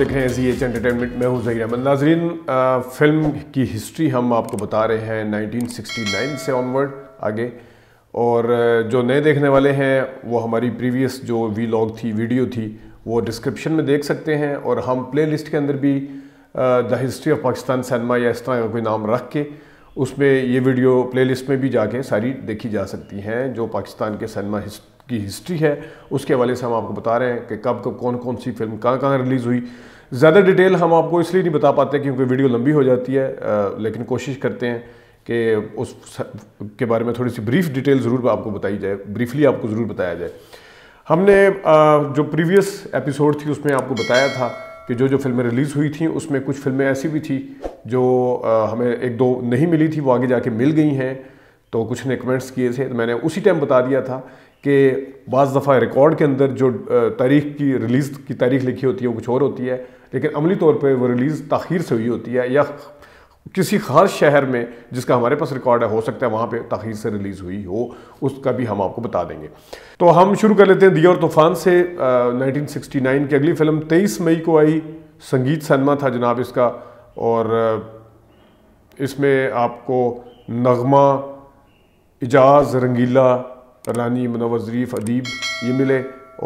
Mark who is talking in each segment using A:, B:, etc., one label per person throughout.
A: देख रहे हैं जी एच एंटरटेनमेंट में हूँ जही अहमद नाजरीन फिल्म की हिस्ट्री हम आपको बता रहे हैं 1969 से ऑनवर्ड आगे और जो नए देखने वाले हैं वो हमारी प्रीवियस जो वी लॉग थी वीडियो थी वो डिस्क्रिप्शन में देख सकते हैं और हम प्लेलिस्ट के अंदर भी the history of Pakistan cinema या इस तरह का कोई नाम रख के उसमें ये वीडियो प्ले में भी जाके सारी देखी जा सकती हैं जो पाकिस्तान के सैनमा की हिस्ट्री है उसके हवाले से हम आपको बता रहे हैं कि कब कब कौन कौन सी फिल्म कहाँ कहाँ रिलीज़ हुई ज़्यादा डिटेल हम आपको इसलिए नहीं बता पाते क्योंकि वीडियो लंबी हो जाती है लेकिन कोशिश करते हैं कि उस के बारे में थोड़ी सी ब्रीफ डिटेल ज़रूर आपको बताई जाए ब्रीफली आपको ज़रूर बताया जाए हमने जो प्रीवियस एपिसोड थी उसमें आपको बताया था कि जो जो फिल्में रिलीज़ हुई थी उसमें कुछ फिल्में ऐसी भी थी जो हमें एक दो नहीं मिली थी वो आगे जाके मिल गई हैं तो कुछ ने कमेंट्स किए थे तो मैंने उसी टाइम बता दिया था कि बज़ दफ़ा रिकॉर्ड के अंदर जो तारीख की रिलीज़ की तारीख लिखी होती है वो कुछ और होती है लेकिन अमली तौर पर वो रिलीज़ तखीर से हुई होती है या किसी खास शहर में जिसका हमारे पास रिकॉर्ड है हो सकता है वहाँ पे तखीर से रिलीज़ हुई हो उसका भी हम आपको बता देंगे तो हम शुरू कर लेते हैं दिया और तूफ़ान से आ, 1969 की अगली फिल्म 23 मई को आई संगीत सनमा था जनाब इसका और इसमें आपको नगमा एजाज रंगीला रानी मनोवर ज़रीफ़ अदीब ये मिले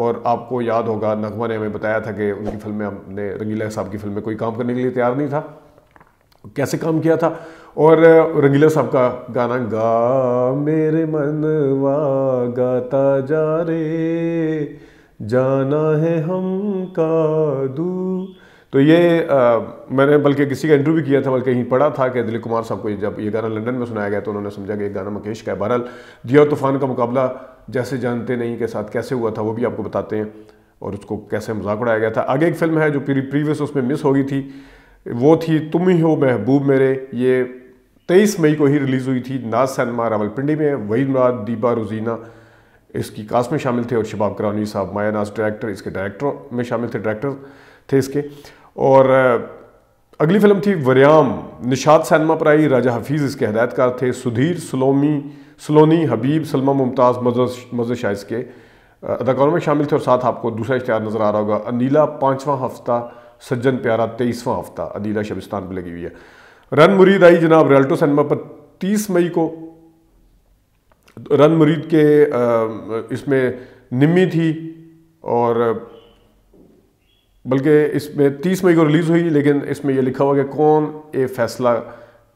A: और आपको याद होगा नगमा ने हमें बताया था कि उनकी फिल्म में हमने रंगीला साहब की फिल्म में कोई काम करने के लिए तैयार नहीं था कैसे काम किया था और रंगीला साहब का गाना गा मेरे मन वा गाता जा रे जाना है हम का दू तो ये आ, मैंने बल्कि किसी का इंटरव्यू किया था बल्कि यहीं पढ़ा था कि दिलीप कुमार साहब को जब ये गाना लंदन में सुनाया गया तो उन्होंने समझा कि एक गाना मकेश का है बहरहाल दिया तूफ़ान का मुकाबला जैसे जानते नहीं के साथ कैसे हुआ था वो भी आपको बताते हैं और उसको कैसे मजाक उड़ाया गया था आगे एक फिल्म है जो प्रीवियस उसमें मिस हो गई थी वो थी तुम ही हो महबूब मेरे ये तेईस मई को ही रिलीज़ हुई थी नाज सैनमा रावलपिंडी में वही मुराद दीबा रुजीना इसकी कास्ट में शामिल थे और शबाब करानी साहब माया नाज डायरेक्टर इसके डायरेक्टर में शामिल थे डायरेक्टर थे इसके और अगली फिल्म थी वरियाम निषाद सैनमा पर आई राजा हफीज़ इसके हदायतकार थे सुधीर सलोमी सलोनी हबीब सलमा मुमताज़ मज़र शाह इसके अदाकारों में शामिल थे और साथ आपको दूसरा इश्तार नज़र आ रहा होगा अनीला पाँचवा हफ्ता सज्जन प्यारा तेईसवां हफ्ता अनीला शबिस्तान पर लगी हुई है रन मुरीद आई जनाब रेल्टो सिनेमा पर तीस मई को रन मुरीद के इसमें निम्मी थी और बल्कि इसमें तीस मई को रिलीज़ हुई लेकिन इसमें यह लिखा हुआ कि कौन ये फैसला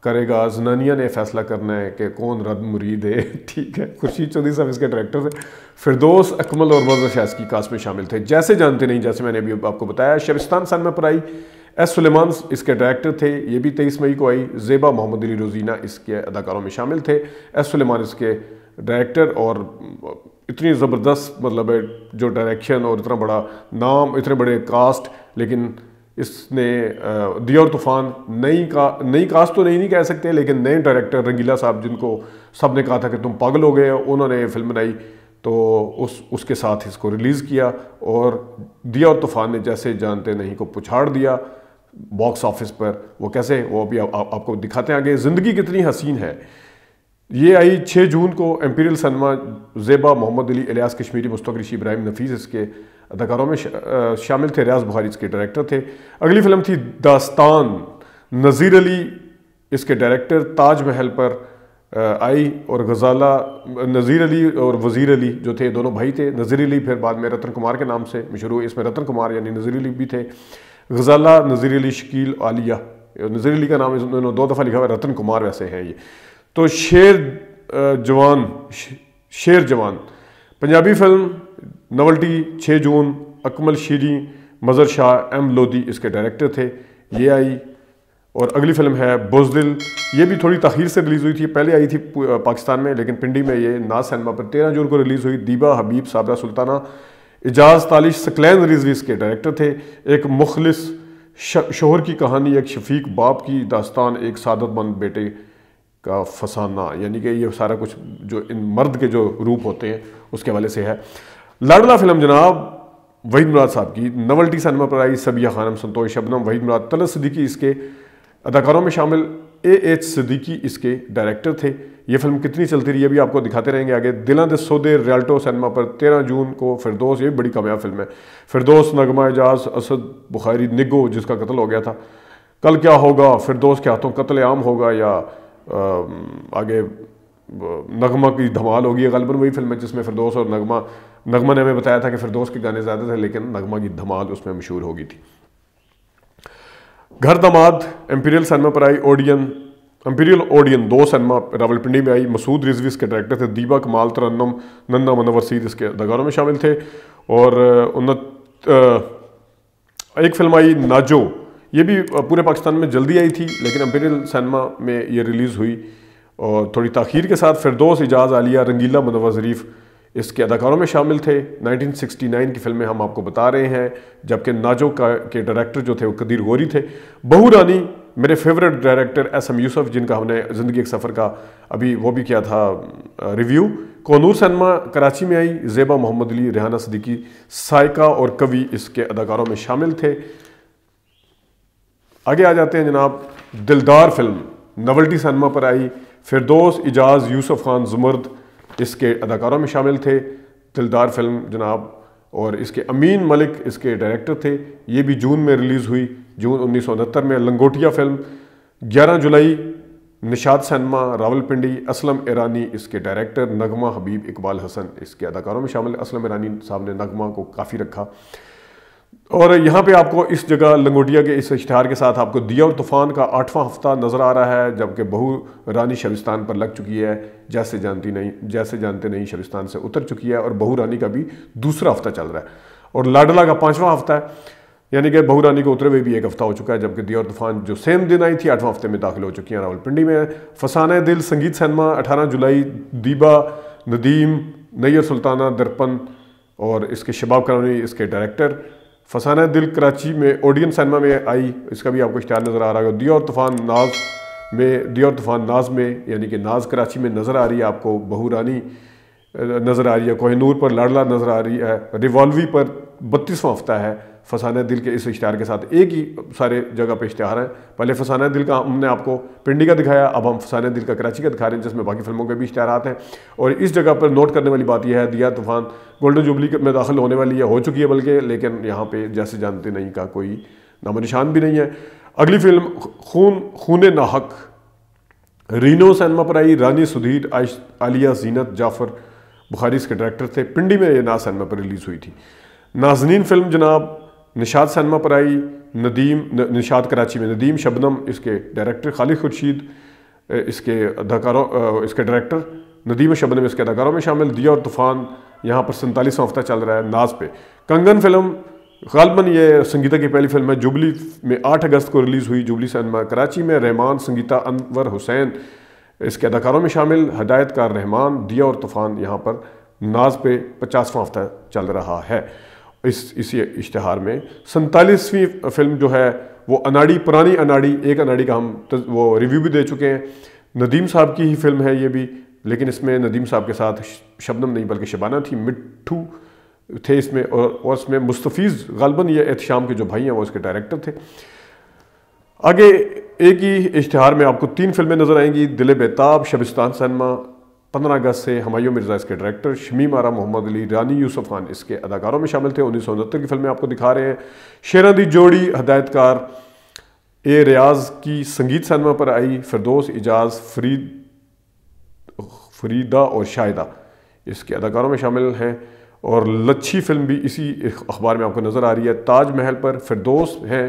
A: करेगा जनानिया ने फैसला करना है कि कौन रद्द मुरीद है ठीक है खुर्शीद चौधरी साहब इसके डायरेक्टर थे फिरदोस अकमल और मजर शाह की कास्ट में शामिल थे जैसे जानते नहीं जैसे मैंने अभी आपको बताया शबिस्तान में पर आई एस सुलेमान इसके डायरेक्टर थे ये भी तेईस मई को आई जेबा मोहम्मद अली रोजीना इसके अदाकारों में शामिल थे एस सुलेमान इसके डायरेक्टर और इतनी ज़बरदस्त मतलब है जो डायरेक्शन और इतना बड़ा नाम इतने बड़े कास्ट लेकिन इसने दिया और तूफ़ान नई का नई कास्ट तो नहीं नहीं कह सकते लेकिन नए डायरेक्टर रंगीला साहब जिनको सब ने कहा था कि तुम पागल हो गए उन्होंने फिल्म बनाई तो उस उसके साथ इसको रिलीज़ किया और दिया और तूफ़ान ने जैसे जानते नहीं को पुछाड़ दिया बॉक्स ऑफिस पर वो कैसे वो अभी आ, आ, आपको दिखाते हैं आगे ज़िंदगी कितनी हसीन है ये आई 6 जून को imperial cinema Zeba Mohammad Ali alias Kashmiri Mushtaq Rishi Ibrahim Nafees इसके अदाकारों में शामिल थे रियाज बुहारी इसके डायरेक्टर थे अगली फिल्म थी दास्तान नज़ीर अली इसके डायरेक्टर ताज महल पर आई और गजाला नज़ीर अली और वज़ीर अली जो थे दोनों भाई थे नज़ीर अली फिर बाद में रतन कुमार के नाम से मशहूर इसमें रतन कुमार यानी नज़ीर अली भी थे गजाला नज़ीर अली शकील आलिया नज़ीर अली का नाम इन्होंने दो दफ़ा लिखा हुआ रतन कुमार वैसे हैं ये तो शेर जवान शेर जवान पंजाबी फिल्म नवल्टी 6 जून अकमल शीरी मज़र शाह एम लोधी इसके डायरेक्टर थे ये आई और अगली फिल्म है बुजदिल ये भी थोड़ी तखीर से रिलीज़ हुई थी पहले आई थी पाकिस्तान में लेकिन पिंडी में ये ना सिनेमा पर तेरह जून को रिलीज़ हुई दीबा हबीब साबरा सुल्ताना एजाज तालिश सकलैन हुई इसके डायरेक्टर थे एक मुखलिस शोहर की कहानी एक शफीक बाप की दास्तान एक सादतमंद बेटे का फसाना यानी कि ये सारा कुछ जो इन मर्द के जो रूप होते हैं उसके हवाले से है लाडला फिल्म जनाब वहीद मुराद साहब की नवल्टी सनमा पर आई सबिया खानम संतोष शबनम वहीद मुराद तलत सदीकी इसके अदाकारों में शामिल ए एच सदीकी इसके डायरेक्टर थे ये फिल्म कितनी चलती रही है भी आपको दिखाते रहेंगे आगे दिला द सौदे रियल्टो सिनेमा पर तेरह जून को फिरदोस ये बड़ी कामयाब फिल्म है फिरदोस नगमा एजाज असद बुखारी निगो जिसका कत्ल हो गया था कल क्या होगा फिरदोस के हाथों कत्ल आम होगा या आगे नगमा की धमाल होगी गलबन वही फिल्म है जिसमें फिरदोस और नगमा नगमा ने हमें बताया था कि फिरदोस के गाने ज़्यादा थे लेकिन नगमा की धमाल उसमें मशहूर हो गई थी घर दमाद एम्पीरियल सिनेमा पर आई ओडियन एम्पीरियल ओडियन दो सिनेमा रावलपिंडी में आई मसूद रिजवी इसके डायरेक्टर थे दीपक कमाल तरन्नम नन्ना मनवर सीद इसके अदाकारों में शामिल थे और उन्नत एक फिल्म आई नाजो ये भी पूरे पाकिस्तान में जल्दी आई थी लेकिन अम्पेरियल सैनमा में ये रिलीज़ हुई और थोड़ी तखीर के साथ फिरदोस एजाज़ आलिया रंगीला मनवा ज़रीफ़ इसके अदाकारों में शामिल थे 1969 की फिल्में हम आपको बता रहे हैं जबकि नाजो का के डायरेक्टर जो थे वो कदीर गोरी थे बहू रानी मेरे favourite director S M Yusuf जिनका हमने ज़िंदगी एक सफ़र का अभी वो भी किया था रिव्यू कोनूर सनमा कराची में आई जेबा मोहम्मद अली रेहाना सदीकी सायका और कवि इसके अदाकारों में शामिल थे आगे आ जाते हैं जनाब दिलदार फिल्म नवल्टी सनमा पर आई फिरदोस एजाज यूसुफ खान जुमर्द इसके अदाकारों में शामिल थे दिलदार फिल्म जनाब और इसके अमीन मलिक इसके डायरेक्टर थे ये भी जून में रिलीज़ हुई जून उन्नीस सौ उनहत्तर में लंगोटिया फिल्म 11 जुलाई निशाद सनमा रावलपिंडी असलम ईरानी इसके डायरेक्टर नगमा हबीब इकबाल हसन इसके अदाकारों में शामिल असलम ईरानी साहब ने नगमा को काफ़ी रखा और यहाँ पे आपको इस जगह लंगोटिया के इस इश्तहार के साथ आपको दिया और तूफ़ान का आठवां हफ्ता नज़र आ रहा है जबकि बहू रानी शबिस्तान पर लग चुकी है जैसे जानती नहीं जैसे जानते नहीं शबिस्तान से उतर चुकी है और बहू रानी का भी दूसरा हफ्ता चल रहा है और लाडला का पाँचवा हफ्ता है यानी कि बहू रानी को उतरे हुए भी एक हफ्ता हो चुका है जबकि दिया और तूफ़ान जो सेम दिन आई थी आठवां हफ्ते में दाखिल हो चुकी हैं रावलपिंडी में फसान दिल संगीत सैनमा अठारह जुलाई दीबा नदीम नैर सुल्ताना दर्पण और इसके शबाब करानी इसके डायरेक्टर फसाना दिल कराची में ओडियन सिनेमा में आई इसका भी आपको इश्तार नज़र आ रहा है दिया और तूफ़ान नाज में दिया और तूफ़ान नाज में यानी कि नाज कराची में नज़र आ रही है आपको बहूरानी नज़र आ रही है कोहनूर पर लाडला नज़र आ रही है रिवॉल्वी पर बत्तीसवां हफ्ता है फसाना दिल के इस इश्तहार के साथ एक ही सारे जगह पे इश्तहार है पहले फसाना दिल का हमने आपको पिंडी का दिखाया अब हम फसाना दिल का कराची का दिखा रहे हैं जिसमें बाकी फिल्मों के भी इश्तहार हैं और इस जगह पर नोट करने वाली बात यह है दिया तूफान गोल्डन जुबली में दाखिल होने वाली है हो चुकी है बल्कि लेकिन यहाँ पर जैसे जानते नहीं का कोई नामो निशान भी नहीं है अगली फिल्म खून खून नाहक रीनो सैनमा पर आई रानी सुधीर आलिया जीनत जाफर बुखारी इसके डायरेक्टर थे पिंडी में ये ना सैनमा पर रिलीज़ हुई थी नाजनीन फिल्म जनाब निशाद सनमा पर आई नदीम निशाद कराची में नदीम शबनम इसके डायरेक्टर खालिद खुर्शीद इसके अदाकारों इसके डायरेक्टर नदीम शबनम इसके अदाकारों में शामिल दिया और तूफ़ान यहाँ पर सैंतालीस हफ्ता चल रहा है नाज पे कंगन फिल्म गालबन ये संगीता की पहली फिल्म है जुबली में आठ अगस्त को रिलीज़ हुई जुबली सनमा कराची में रहमान संगीता अनवर हुसैन इसके अदाकारों में शामिल हदायतकार रहमान दिया और तूफ़ान यहाँ पर नाज पे पचासवा हफ्ता चल रहा है इस इसी इश्तहार में सैतालीसवीं फिल्म जो है वो अनाड़ी पुरानी अनाड़ी एक अनाड़ी का हम वो रिव्यू भी दे चुके हैं नदीम साहब की ही फिल्म है ये भी लेकिन इसमें नदीम साहब के साथ शबनम नहीं बल्कि शबाना थी मिट्टू थे इसमें और और इसमें मुस्तफ़ीज़ गलबन ये एहतशाम के जो भाई हैं वो इसके डायरेक्टर थे आगे एक ही इश्तहार में आपको तीन फिल्में नज़र आएंगी दिल बेताब शबिस्तान सनमा पंद्रह अगस्त से हमायूं मिर्ज़ा इसके डायरेक्टर शमीम आरा मोहम्मद अली रानी यूसुफ खान इसके अदाकारों में शामिल थे उन्नीस सौ उनहत्तर की फिल्में आपको दिखा रहे हैं शेरा दी जोड़ी हदायतकार ए रियाज की संगीत सिनेमा पर आई फिरदोस एजाज फरीद फरीदा और शाहिदा इसके अदाकारों में शामिल हैं और लच्छी फिल्म भी इसी अखबार में आपको नज़र आ रही है ताज महल पर फिरदोस हैं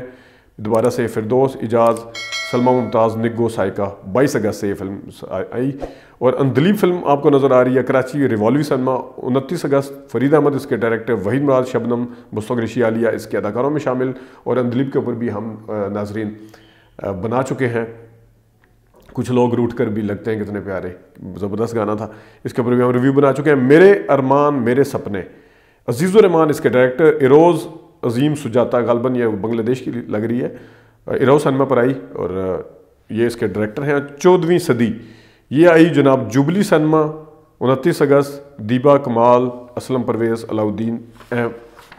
A: दोबारा से फिरदोस एजाज सलमा मुमताज़ निगो सायका बाईस अगस्त से ये फिल्म आई और अंदलीब फिल्म आपको नज़र आ रही है कराची रिवॉल्वी सलमा उनतीस अगस्त फरीद अहमद इसके डायरेक्टर वहीद मुराद शबनम मुस्तक ऋषि आलिया इसके अदाकारों में शामिल और अंदलीप के ऊपर भी हम नाजरीन बना चुके हैं कुछ लोग रूट कर भी लगते हैं कितने प्यारे ज़बरदस्त गाना था इसके ऊपर भी हम रिव्यू बना चुके हैं मेरे अरमान मेरे सपने अजीज़ुररहमान इसके डायरेक्टर इरोज़ अजीम सुजाता गलबन यह बांग्लादेश की लग रही है इराव सनमा पर आई और ये इसके डायरेक्टर हैं चौदहवीं सदी ये आई जनाब जुबली सनमा उनतीस अगस्त दीबा कमाल असलम परवेज़ अलाउद्दीन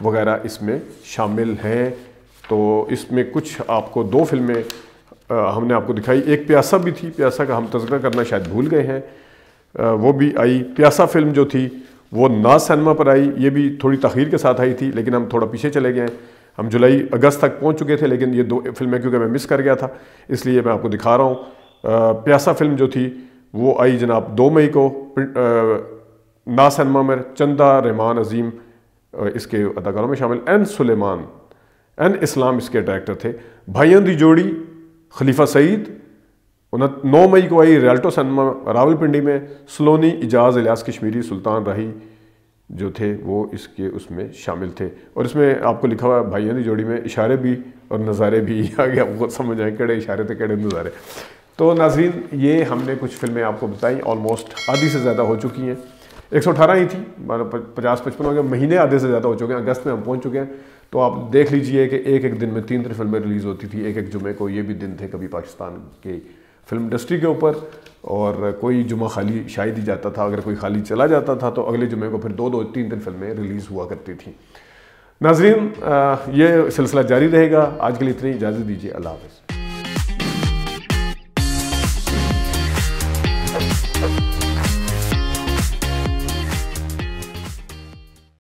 A: वगैरह इसमें शामिल हैं तो इसमें कुछ आपको दो फिल्में हमने आपको दिखाई एक प्यासा भी थी प्यासा का हम तस्करा करना शायद भूल गए हैं वो भी आई प्यासा फिल्म जो थी वो ना सनमा पर आई ये भी थोड़ी तखीर के साथ आई थी लेकिन हम थोड़ा पीछे चले गए हैं हम जुलाई अगस्त तक पहुंच चुके थे लेकिन ये दो फिल्में क्योंकि मैं मिस कर गया था इसलिए मैं आपको दिखा रहा हूँ प्यासा फिल्म जो थी वो आई जनाब दो मई को ना सिनेमा में चंदा रहमान अजीम इसके अदाकारों में शामिल एन सुलेमान एन इस्लाम इसके डायरेक्टर थे भाइयों की जोड़ी खलीफा सईद नौ मई को आई रियल्टो सनमा रावलपिंडी में सलोनी इजाज़ इलियास कश्मीरी सुल्तान रही जो थे वो इसके उसमें शामिल थे और इसमें आपको लिखा हुआ भाइयों की जोड़ी में इशारे भी और नज़ारे भी आगे आपको समझ आए कड़े इशारे थे कड़े नज़ारे तो नाजीन ये हमने कुछ फिल्में आपको बताई ऑलमोस्ट आधी से ज़्यादा हो चुकी हैं एक सौ अठारह ही थी मतलब पचास पचपन हो गया महीने आधे से ज़्यादा हो चुके हैं अगस्त में हम पहुँच चुके हैं तो आप देख लीजिए कि एक एक दिन में तीन तीन फिल्में रिलीज़ होती थी एक एक जुमे को ये भी दिन थे कभी पाकिस्तान की फिल्म इंडस्ट्री के ऊपर और कोई जुमा खाली शायद ही जाता था अगर कोई खाली चला जाता था तो अगले जुमे को फिर दो दो तीन तीन फिल्में रिलीज़ हुआ करती थी नाजरीन ये सिलसिला जारी रहेगा आज के लिए इतनी इजाज़त दीजिए अल्लाह हाफ़